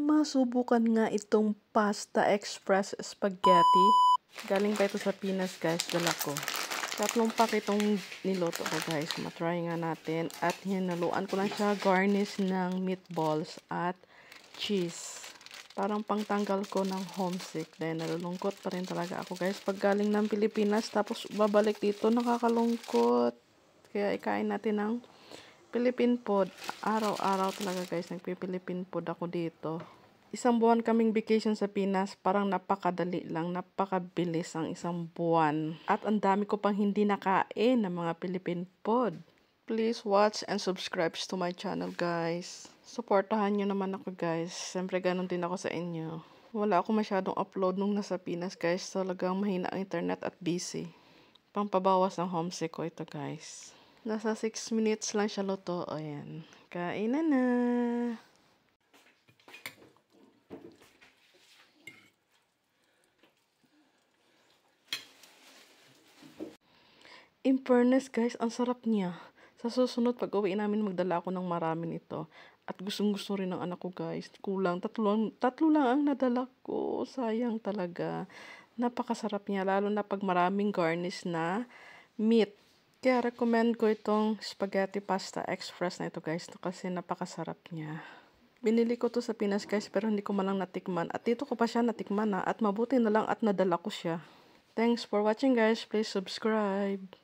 Masubukan nga itong Pasta Express Spaghetti. Galing pa ito sa Pinas guys, dala ko. Tatlong pack itong niloto ko guys. Matry nga natin. At hinaluan ko lang siya garnish ng meatballs at cheese. Parang pangtanggal ko ng homesick. Dahil nalulungkot pa rin talaga ako guys. Pag galing ng Pilipinas tapos babalik dito, nakakalungkot. Kaya ikain natin ng Philippine food. Araw-araw talaga guys, nagpipilipin food ako dito. Isang buwan kaming vacation sa Pinas, parang napakadali lang, napakabilis ang isang buwan. At ang dami ko pang hindi nakain ng mga Philippine food. Please watch and subscribe to my channel guys. Supportahan nyo naman ako guys. Siyempre ganun din ako sa inyo. Wala ako masyadong upload nung nasa Pinas guys. Talagang mahina ang internet at busy. Pampabawas ng homesick ko ito guys. Nasa 6 minutes lang siya luto. O, yan. Kain na na. In fairness, guys, ang sarap niya. Sa susunod, pag uwi namin, magdala ako ng marami nito. At gustong-gusto rin ng anak ko, guys. Kulang. Tatlo, tatlo lang ang nadala ko. Sayang talaga. Napakasarap niya. Lalo na pag maraming garnish na meat. Kaya recommend ko itong spaghetti pasta express na ito guys no, kasi napakasarap niya. Binili ko to sa Pinas guys pero hindi ko malang natikman at dito ko pa siya natikman na ah. at mabuti na lang at nadala ko siya. Thanks for watching guys. Please subscribe.